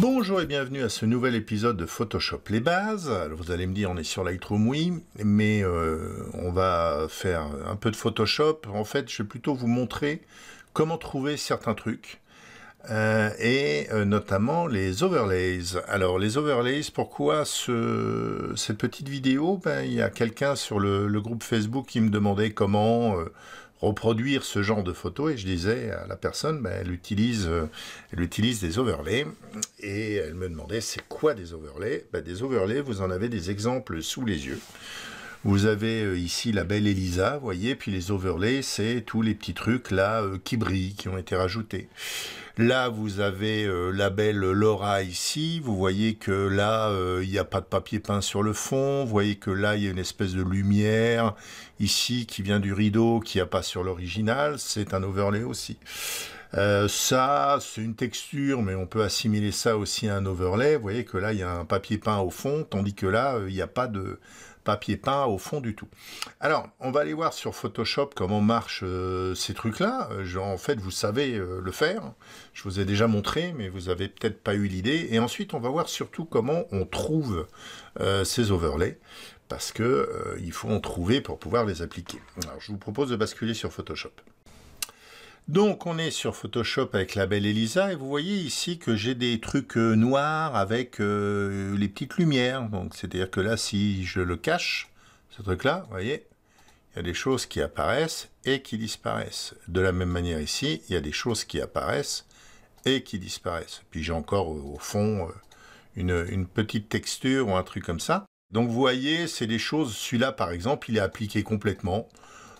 Bonjour et bienvenue à ce nouvel épisode de Photoshop les bases. Alors vous allez me dire on est sur Lightroom oui, mais euh, on va faire un peu de Photoshop. En fait je vais plutôt vous montrer comment trouver certains trucs. Euh, et euh, notamment les overlays. Alors les overlays, pourquoi ce, cette petite vidéo ben, Il y a quelqu'un sur le, groupe Facebook qui me demandait comment reproduire ce genre de photo et je disais à la personne, ben, elle, utilise, euh, elle utilise des overlays et elle me demandait c'est quoi des overlays ben, Des overlays, vous en avez des exemples sous les yeux. Vous avez euh, ici la belle Elisa, vous voyez, puis les overlays, c'est tous les petits trucs là euh, qui brillent, qui ont été rajoutés. Là, vous avez euh, la belle Laura ici. Vous voyez que là, euh, il n'y a pas de papier peint sur le fond. Vous voyez que là, il y a une espèce de lumière ici qui vient du rideau, qui n'y a pas sur l'original. C'est un overlay aussi. Euh, ça, c'est une texture, mais on peut assimiler ça aussi à un overlay. Vous voyez que là, il y a un papier peint au fond, tandis que là, il n'y a pas de papier peint au fond du tout. Alors, on va aller voir sur Photoshop comment marchent euh, ces trucs-là. Euh, en fait, vous savez euh, le faire. Je vous ai déjà montré, mais vous n'avez peut-être pas eu l'idée. Et ensuite, on va voir surtout comment on trouve ces overlays parce qu'il faut en trouver pour pouvoir les appliquer. Alors, je vous propose de basculer sur Photoshop. Donc on est sur Photoshop avec la belle Elisa et vous voyez ici que j'ai des trucs euh, noirs avec euh, les petites lumières. Donc c'est-à-dire que là si je le cache, ce truc là, vous voyez, il y a des choses qui apparaissent et qui disparaissent. De la même manière ici, il y a des choses qui apparaissent et qui disparaissent. Puis j'ai encore au fond euh, une petite texture ou un truc comme ça. Donc vous voyez, c'est des choses, celui-là par exemple, il est appliqué complètement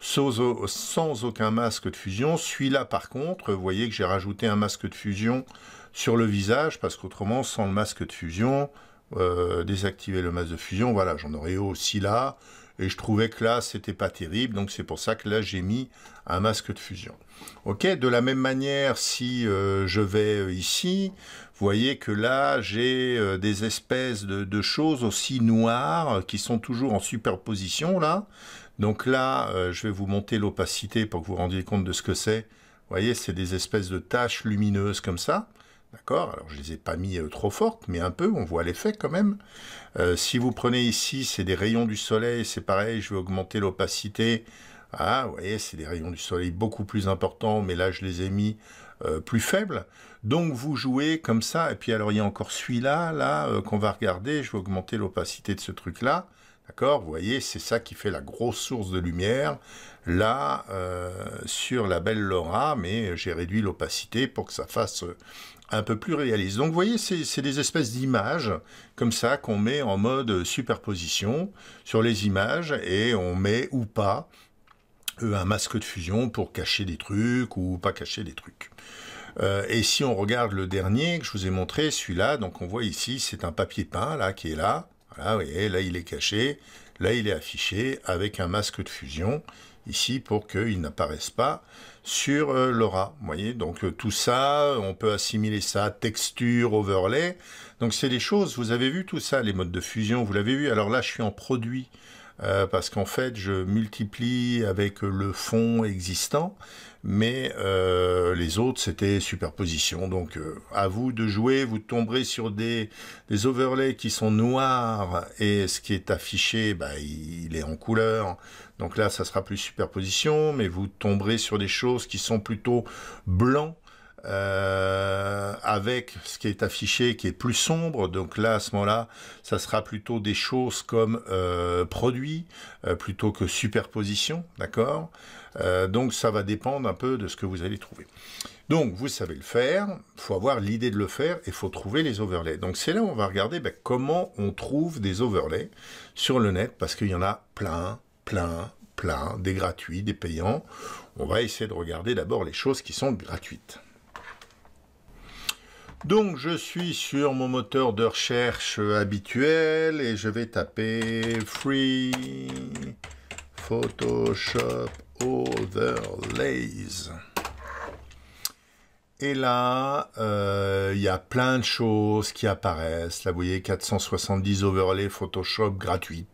sans, aucun masque de fusion. Celui-là, par contre, vous voyez que j'ai rajouté un masque de fusion sur le visage, parce qu'autrement, sans le masque de fusion, euh, désactiver le masque de fusion, voilà, j'en aurais aussi là, et je trouvais que là, c'était pas terrible, donc c'est pour ça que là, j'ai mis un masque de fusion. Ok, de la même manière, si euh, je vais euh, ici, vous voyez que là, j'ai des espèces de, choses aussi noires qui sont toujours en superposition, là, donc là, euh, je vais vous monter l'opacité pour que vous vous rendiez compte de ce que c'est. Vous voyez, c'est des espèces de taches lumineuses comme ça. D'accord Alors, je ne les ai pas mis euh, trop fortes, mais un peu, on voit l'effet quand même. Euh, si vous prenez ici, c'est des rayons du soleil, c'est pareil, je vais augmenter l'opacité. Ah, vous voyez, c'est des rayons du soleil beaucoup plus importants, mais là, je les ai mis plus faibles. Donc, vous jouez comme ça. Et puis, alors, il y a encore celui là, là qu'on va regarder. Je vais augmenter l'opacité de ce truc-là. D'accord Vous voyez, c'est ça qui fait la grosse source de lumière là euh, sur la belle Laura, mais j'ai réduit l'opacité pour que ça fasse euh, un peu plus réaliste. Donc vous voyez, c'est des espèces d'images comme ça qu'on met en mode superposition sur les images et on met ou pas euh, un masque de fusion pour cacher des trucs ou pas cacher des trucs. et si on regarde le dernier que je vous ai montré, celui-là, donc on voit ici, c'est un papier peint là qui est là, voilà, vous là il est caché, là il est affiché avec un masque de fusion ici pour qu'il n'apparaisse pas sur euh, l'aura. Vous voyez, donc euh, tout ça, on peut assimiler ça, texture, overlay. Donc c'est des choses, vous avez vu tout ça, les modes de fusion, vous l'avez vu. Alors là, je suis en produit euh, parce qu'en fait, je multiplie avec le fond existant, mais euh, les autres, c'était superposition. Donc, euh, à vous de jouer, vous tomberez sur des, des overlays qui sont noirs, et ce qui est affiché, bah, il, est en couleur. Donc là, ça sera plus superposition, mais vous tomberez sur des choses qui sont plutôt blancs, euh, avec ce qui est affiché qui est plus sombre. Donc là, à ce moment-là, ça sera plutôt des choses comme euh, produits euh, plutôt que superposition, d'accord Donc ça va dépendre un peu de ce que vous allez trouver. Donc vous savez le faire, il faut avoir l'idée de le faire et il faut trouver les overlays. Donc c'est là où on va regarder ben, comment on trouve des overlays sur le net parce qu'il y en a plein, plein, plein, des gratuits, des payants. On va essayer de regarder d'abord les choses qui sont gratuites. Donc je suis sur mon moteur de recherche euh, habituel et je vais taper free Photoshop overlays. Et là, euh, il y a plein de choses qui apparaissent. Là, vous voyez 470 overlays Photoshop gratuits.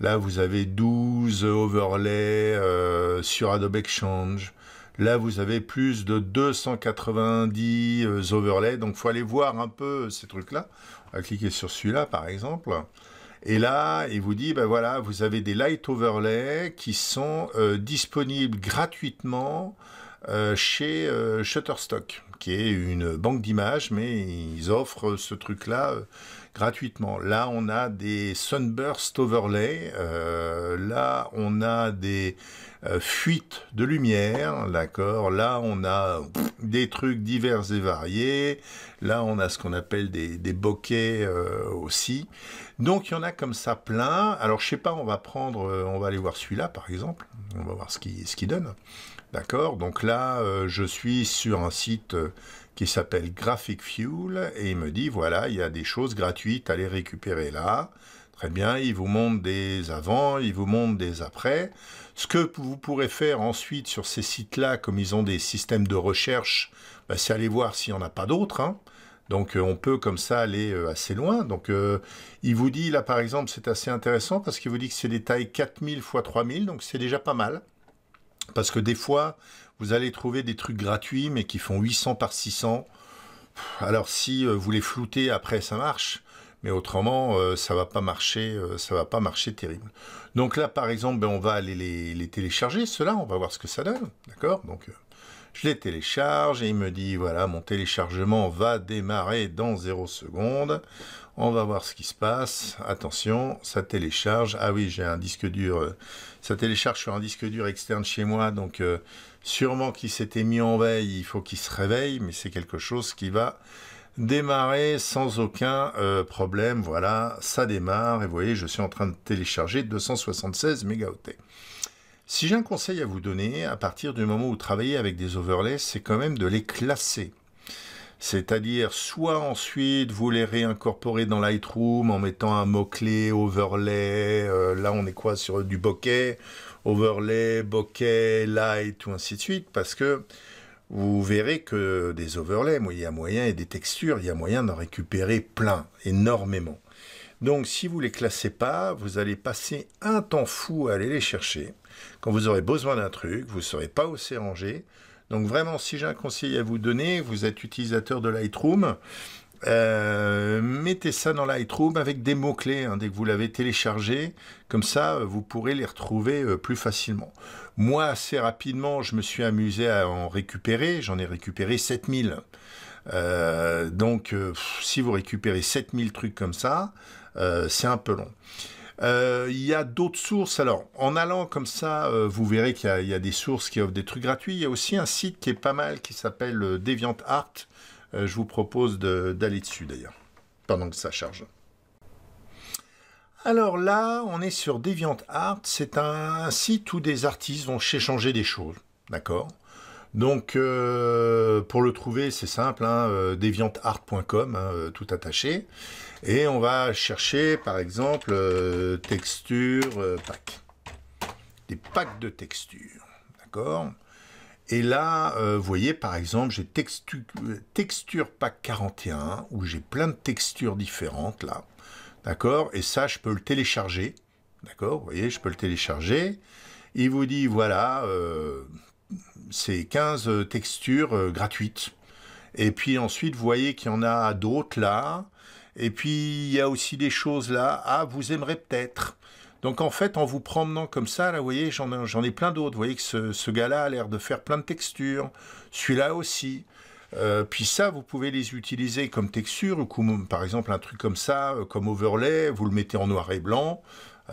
Là, vous avez 12 overlays euh, sur Adobe Exchange. Là, vous avez plus de 290 euh, overlays, donc faut aller voir un peu ces trucs-là. On va cliquer sur celui-là, par exemple. Et là, il vous dit, ben voilà, vous avez des light overlays qui sont euh, disponibles gratuitement euh, chez Shutterstock, qui est une banque d'images, mais ils offrent ce truc-là gratuitement. Là, on a des sunburst overlay. Euh, là, on a des euh, fuites de lumière, d'accord. Là, on a des trucs divers et variés. Là, on a ce qu'on appelle des, des bokeh euh, aussi. Donc, il y en a comme ça plein. Alors, je sais pas, on va prendre, on va aller voir celui-là, par exemple. On va voir ce qu'il ce qui donne. D'accord Donc là, je suis sur un site qui s'appelle Graphic Fuel et il me dit voilà, il y a des choses gratuites à les récupérer là. Très bien, il vous montre des avant, il vous montre des après. Ce que vous pourrez faire ensuite sur ces sites-là, comme ils ont des systèmes de recherche, bah, c'est aller voir s'il n'y en a pas d'autres. Hein. Donc euh, on peut comme ça aller euh, assez loin. Donc euh, il vous dit là par exemple, c'est assez intéressant parce qu'il vous dit que c'est des tailles 4000 x 3000, donc c'est déjà pas mal. Parce que des fois, vous allez trouver des trucs gratuits, mais qui font 800 par 600. Alors si euh, vous les floutez après, ça marche, mais autrement, euh, ça va pas marcher, euh, ça va pas marcher terrible. Donc là, par exemple, ben, on va aller les, télécharger, ceux-là, on va voir ce que ça donne, d'accord Donc je les télécharge et il me dit voilà, mon téléchargement va démarrer dans 0 secondes. On va voir ce qui se passe. Attention, ça télécharge. Ah oui, j'ai un disque dur. ça télécharge sur un disque dur externe chez moi, donc sûrement qu'il s'était mis en veille, il faut qu'il se réveille, mais c'est quelque chose qui va démarrer sans aucun euh, problème. Voilà, ça démarre, et vous voyez, je suis en train de télécharger 276 mégaoctets. Si j'ai un conseil à vous donner, à partir du moment où vous travaillez avec des overlays, c'est quand même de les classer. C'est-à-dire, soit ensuite vous les réincorporez dans Lightroom en mettant un mot-clé, overlay, euh, là on est quoi sur du bokeh, overlay, bokeh, light ou ainsi de suite, parce que vous verrez que des overlays, il y a moyen, et des textures, il y a moyen d'en récupérer plein, énormément. Donc si vous ne les classez pas, vous allez passer un temps fou à aller les chercher. Quand vous aurez besoin d'un truc, vous ne saurez pas où c'est rangé. Donc vraiment, si j'ai un conseil à vous donner, vous êtes utilisateur de Lightroom, euh, mettez ça dans Lightroom avec des mots-clés hein, dès que vous l'avez téléchargé. Comme ça, euh, vous pourrez les retrouver euh, plus facilement. Moi, assez rapidement, je me suis amusé à en récupérer. J'en ai récupéré 7000. donc, si vous récupérez 7000 trucs comme ça, c'est un peu long. Il y a d'autres sources. Alors, en allant comme ça, vous verrez qu'il y, y, a des sources qui offrent des trucs gratuits. Il y a aussi un site qui est pas mal qui s'appelle DeviantArt. Euh, je vous propose d'aller dessus d'ailleurs, pendant que ça charge. Alors là, on est sur DeviantArt. C'est un site où des artistes vont échanger des choses. D'accord donc, euh, pour le trouver, c'est simple, hein, euh, deviantart.com, hein, tout attaché. Et on va chercher, par exemple, texture pack. Des packs de textures. D'accord et là, euh, vous voyez, par exemple, j'ai Texture Pack 41, où j'ai plein de textures différentes, là. D'accord Et ça, je peux le télécharger. D'accord Vous voyez, je peux le télécharger. Il vous dit, voilà, euh, c'est 15 euh, textures gratuites. Et puis ensuite, vous voyez qu'il y en a d'autres là. Et puis, il y a aussi des choses là. Ah, vous aimerez peut-être. Donc en fait, en vous promenant comme ça, là, vous voyez, j'en ai plein d'autres. Vous voyez que ce, gars-là a l'air de faire plein de textures. Celui-là aussi. Euh, puis ça, vous pouvez les utiliser comme texture, ou comme, par exemple un truc comme ça, euh, comme overlay, vous le mettez en noir et blanc,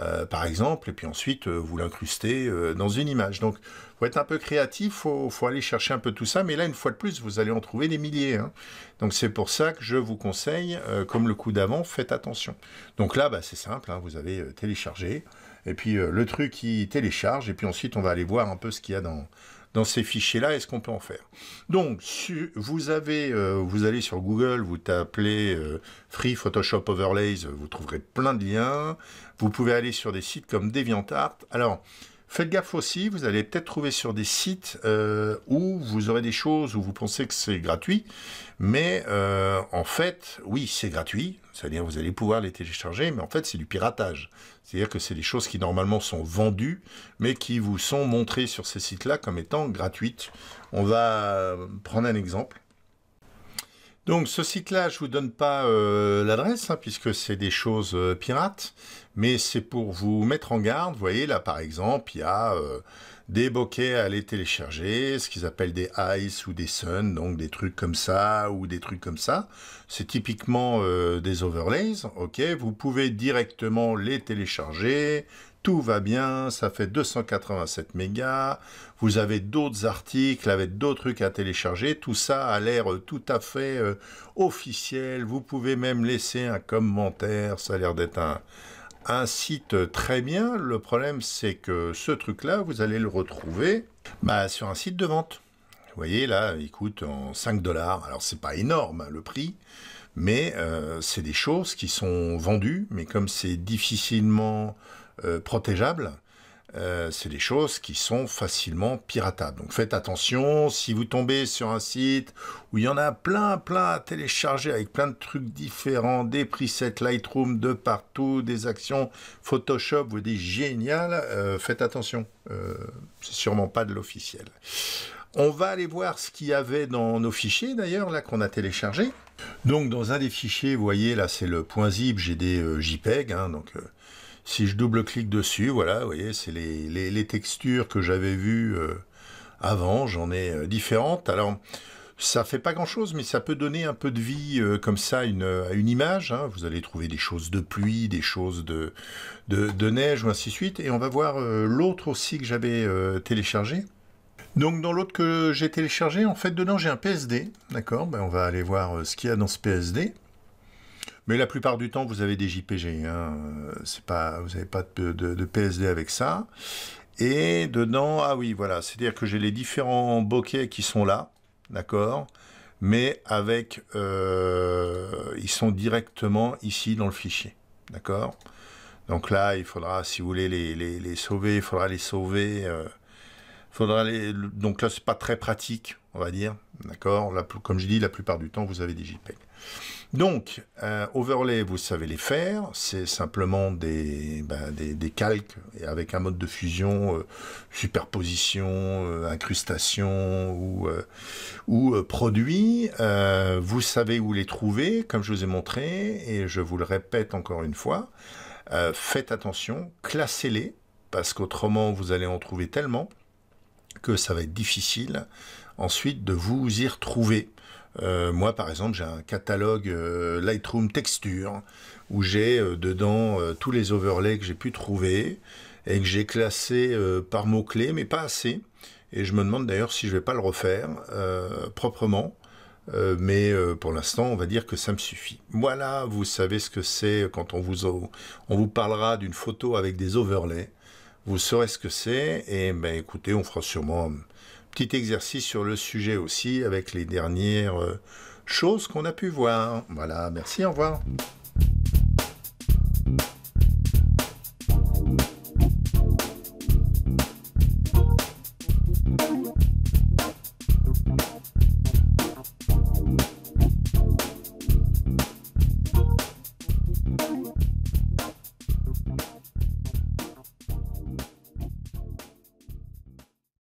euh, par exemple, et puis ensuite euh, vous l'incrustez euh, dans une image. Donc, faut être un peu créatif, faut, faut aller chercher un peu tout ça, mais là, une fois de plus, vous allez en trouver des milliers. Hein. Donc, c'est pour ça que je vous conseille, comme le coup d'avant, faites attention. Donc là, bah, c'est simple, hein, vous avez téléchargé, et puis le truc, il télécharge, et puis ensuite, on va aller voir un peu ce qu'il y a dans, dans ces fichiers-là est ce qu'on peut en faire. Donc, vous, avez, euh, vous allez sur Google, vous tapez euh, Free Photoshop Overlays, vous trouverez plein de liens. Vous pouvez aller sur des sites comme DeviantArt. Alors, Faites gaffe aussi, vous allez peut-être trouver sur des sites euh, où vous aurez des choses où vous pensez que c'est gratuit, mais euh, en fait, oui, c'est gratuit, c'est-à-dire vous allez pouvoir les télécharger, mais en fait, c'est du piratage. C'est-à-dire que c'est des choses qui normalement sont vendues, mais qui vous sont montrées sur ces sites-là comme étant gratuites. On va euh, prendre un exemple. Donc ce site-là, je ne vous donne pas euh, l'adresse, hein, puisque c'est des choses euh, pirates, mais c'est pour vous mettre en garde. Vous voyez là, par exemple, il y a... Euh, des bokeh à les télécharger, ce qu'ils appellent des ice ou des sun, donc des trucs comme ça ou des trucs comme ça. C'est typiquement euh, des overlays, ok Vous pouvez directement les télécharger, tout va bien, ça fait 287 mégas, vous avez d'autres articles avec d'autres trucs à télécharger, tout ça a l'air euh, tout à fait euh, officiel, vous pouvez même laisser un commentaire, ça a l'air d'être un, un site euh, très bien. Le problème, c'est que ce truc-là, vous allez le retrouver bah, sur un site de vente. Vous voyez, là, il coûte en 5 dollars. Alors, c'est pas énorme hein, le prix, mais euh, c'est des choses qui sont vendues, mais comme c'est difficilement euh, protégeable, euh, c'est des choses qui sont facilement piratables. Donc faites attention, si vous tombez sur un site où il y en a plein, plein à télécharger avec plein de trucs différents, des presets Lightroom de partout, des actions Photoshop, vous dites génial, euh, faites attention, euh, c'est sûrement pas de l'officiel. On va aller voir ce qu'il y avait dans nos fichiers d'ailleurs, là qu'on a téléchargé. Donc dans un des fichiers, vous voyez là c'est le .zip, j'ai des JPEG, hein, donc si je double-clique dessus, voilà, vous voyez, c'est les, textures que j'avais vues euh, avant, j'en ai euh, différentes. Alors, ça fait pas grand chose, mais ça peut donner un peu de vie euh, comme ça une, à une image. Hein. Vous allez trouver des choses de pluie, des choses de, de, neige ou ainsi de suite. Et on va voir l'autre aussi que j'avais téléchargé. Donc dans l'autre que j'ai téléchargé, en fait dedans j'ai un PSD. D'accord, ben, on va aller voir ce qu'il y a dans ce PSD. Mais la plupart du temps, vous avez des JPG. Hein, euh, c'est pas, vous n'avez pas de, PSD avec ça. Et dedans, ah oui, voilà, c'est-à-dire que j'ai les différents bokeh qui sont là, d'accord Mais avec, euh, ils sont directement ici dans le fichier, d'accord Donc là, il faudra, si vous voulez les, sauver, il faudra les sauver. Euh, faudra les, donc là, c'est pas très pratique, on va dire, d'accord Comme je dis, la plupart du temps, vous avez des JPEG. Donc, euh, overlay, vous savez les faire. C'est simplement des, ben, des, calques avec un mode de fusion, euh, superposition, euh, incrustation ou, ou produit. vous savez où les trouver, comme je vous ai montré, et je vous le répète encore une fois. faites attention, classez-les, parce qu'autrement, vous allez en trouver tellement que ça va être difficile ensuite de vous y retrouver. Euh, moi, par exemple, j'ai un catalogue euh, Lightroom Texture où j'ai euh, dedans tous les overlays que j'ai pu trouver et que j'ai classés par mots-clés, mais pas assez. Et je me demande d'ailleurs si je ne vais pas le refaire proprement. mais pour l'instant, on va dire que ça me suffit. Voilà, vous savez ce que c'est quand on vous, on vous parlera d'une photo avec des overlays. Vous saurez ce que c'est. Et ben, écoutez, on fera sûrement petit exercice sur le sujet aussi avec les dernières euh, choses qu'on a pu voir. Voilà, merci, au revoir.